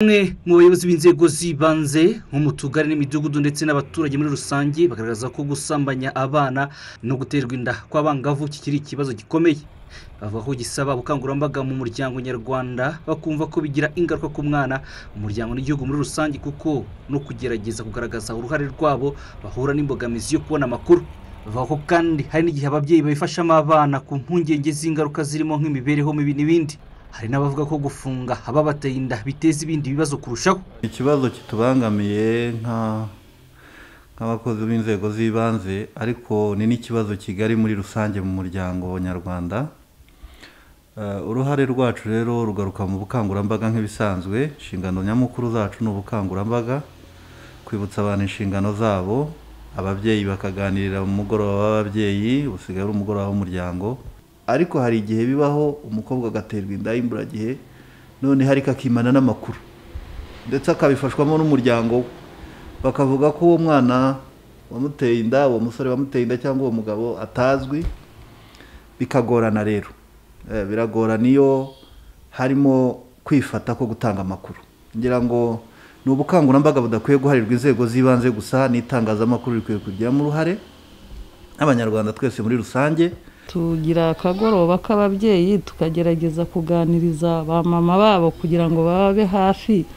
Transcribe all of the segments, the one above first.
bamwe mu bayobozi b'inzego z'ibanze nko mu tugari n'imidugudu ndetse n'abaturage muri rusange bagaragaza ko gusambanya abana no guterwa inda kw'abangavu kikiri ikibazo gikomeye bavuga ko gisaba ubukangurambaga mu muryango nyarwanda bakumva ko bigira ingaruka ku mwana umuryango n'igihugu muri rusange kuko no kugerageza kugaragaza uruhare rwabo bahura n'imbogamizi yo kubona amakuru bavuga ko kandi hari n'igihe ababyeyi babifashamo abana ku mpungenge z'ingaruka zirimo nk'imibereho mibi n'ibindi hari n'abavuga ko gufunga haba bateye inda biteza ibindi bibazo kurushaho ikibazo kitubangamiye nk'abakozi b'inzego z'ibanze ariko ni n'ikibazo kigali muri rusange mu muryango nyarwanda eh, uruhare rwacu rero rugaruka mu bukangurambaga nk'ibisanzwe inshingano nyamukuru zacu ni ubukangurambaga kwibutsa abantu inshingano zabo ababyeyi bakaganirira mu mugoroba w'ababyeyi busigaye ari umugoroba w'umuryango ariko hari igihe bibaho umukobwa agaterwa inda y'imburagihe none hari kakimana n'amakuru ndetse akabifashwamo n'umuryango we bakavuga ko uwo mwana wamuteye inda uwo musore wamuteye inda cyangwa uwo mugabo atazwi bikagorana rero eh, biragorana iyo harimo kwifata ko gutanga amakuru ngira ngo ni ubukangurambaga budakwiye guharirwa inzego z'ibanze gusa n'itangazamakuru rikwiye kubigiramo uruhare n'abanyarwanda twese muri rusange tugira akagoroba k'ababyeyi tukagerageza kuganiriza ba mama babo kugira ngo babe hafi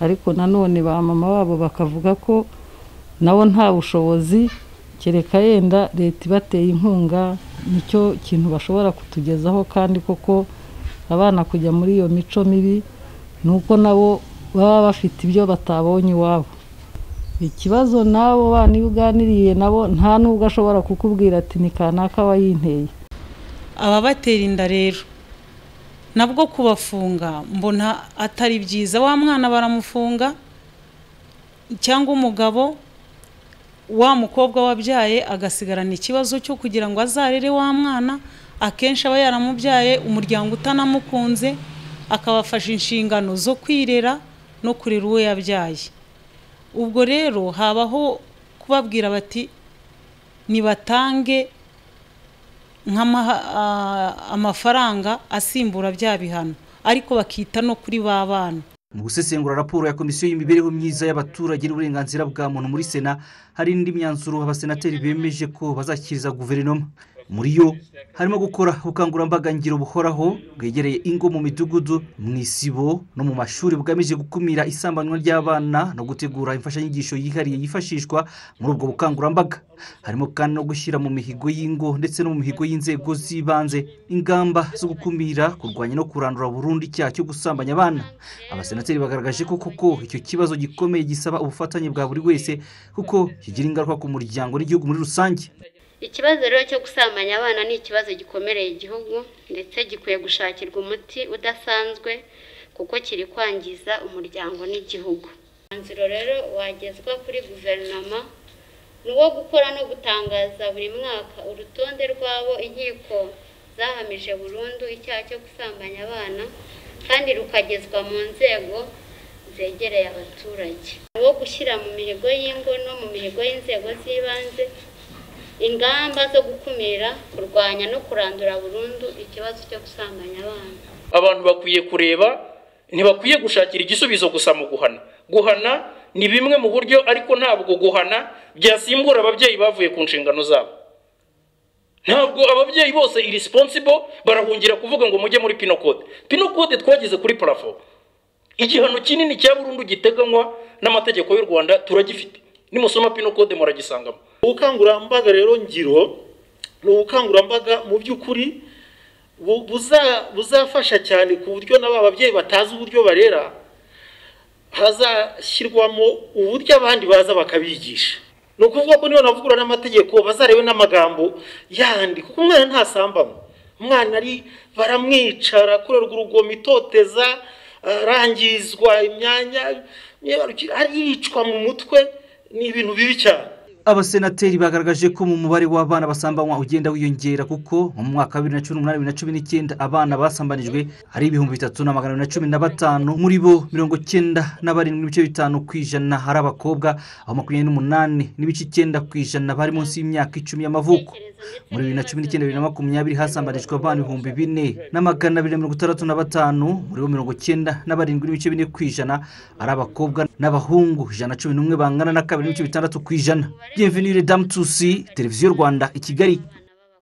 ariko nanone ba mama babo bakavuga ko nabo nta bushobozi kereka yenda leta ibateye inkunga nicyo kintu bashobora kutugezaho kandi koko abana kujya muri iyo mico mibi ni uko nabo baba bafite ibyo batabonye iwabo ikibazo n'abo bana iyo uganiriye nabo nta n'ubwo ashobora kukubwira ati ni kanaka wayinteye ababatera inda rero nabwo kubafunga mbona atari byiza wa mwana baramufunga cyangwa umugabo wa mukobwa wabyaye agasigarana ikibazo cyo kugira ngo azarere wa mwana akenshi aba yaramubyaye umuryango utanamukunze akabafasha inshingano zo kwirera no kurera uwo yabyaye ubwo rero habaho kubabwira bati nibatange ah, amafaranga asimbura bya bihano ariko bakita no kuri ba bana mu gusesengura raporo ya komisiyo y'imibereho myiza y'abaturage n'uburenganzira bwa muntu muri sena hari indi myanzuro abasenateri bemeje ko bazashyikiriza guverinoma muri yo harimo gukora ubukangurambaga ngiro buhoraho bwegereye ingo mu midugudu mu isibo no mu mashuri bugamije gukumira isambanywa ry'abana no gutegura imfashanyigisho yihariye yifashishwa muri ubwo bukangurambaga harimo kandi no gushyira mu mihigo y'ingo ndetse no mu mihigo y'inzego z'ibanze ingamba zo gukumira kurwanya no kurandura burundu icyaha cyo gusambanya abana abasenateri bagaragaje ko koko icyo kibazo gikomeye gisaba ubufatanye bwa buri wese kuko kigira ingaruka ku muryango n'igihugu muri rusange ikibazo rero cyo gusambanya abana ni ikibazo gikomereye igihugu ndetse gikwiye gushakirwa umuti udasanzwe kuko kiri kwangiza umuryango n'igihugu umwanzuro rero wagezwa kuri guverinoma ni uwo gukora no gutangaza buri mwaka urutonde rw'abo inkiko zahamije burundu icyaha cyo gusambanya abana kandi rukagezwa mu nzego zegereye abaturage uwo gushyira mu mihigo y'ingo no mu mihigo y'inzego z'ibanze ingamba zo gukumira kurwanya no kurandura burundu ikibazo cyo gusambanya abana abantu bakwiye kureba ntibakwiye gushakira igisubizo gusa mu guhana guhana ni bimwe mu buryo ariko ntabwo guhana byasimbura ababyeyi bavuye ku nshingano zabo ntabwo ababyeyi bose irisiponsibo barahungira kuvuga ngo mujye muri pinokode pinokode twageze kuri parafo igihano kinini cya burundu giteganywa n'amategeko y'u rwanda turagifite nimusoma pinokode muragisangamo ubukangurambaga rero ngiro ni ubukangurambaga mu by'ukuri buzafasha cyane ku buryo na ba babyeyi batazi uburyo barera hazashyirwamo uburyo abandi baza bakabigisha ni ukuvuga ko niba navugura n'amategeko bazarewe n'amagambo yandi kuko umwana ntasambamo umwana ari baramwicara akorerwa urugomo itoteza arangizwa imyanya yicwa mu mutwe ni ibintu bibi cyane abasenateri bagaragaje ko mu mubare w'abana basambanywa ugenda wiyongera kuko mu mwaka wa bibiri na cumi n'umunani bibiri na cumi n'icyenda abana basambanijwe ari ibihumbi bitatu na magana abiri na cumi na batanu muri bo mirongo icyenda na barindwi n'ibice bitanu ku ijana hari abakobwa aho makumyabiri n'umunani n'ibice icyenda ku ijana bari munsi y'imyaka icumi y'amavuko muri bibiri na cumi n'icyenda bibiri na makumyabiri hasambanijwe abana ibihumbi bine na magana abiri na mirongo itandatu na batanu muri bo mirongo icyenda n'abarindwi n'ibice bine ku ijana ari abakobwa n'abahungu ijana na cumi n'umwe bangana na kabiri n'ibice bitandatu ku ijana byemvenire damu tusi televiziyo rwanda i kigali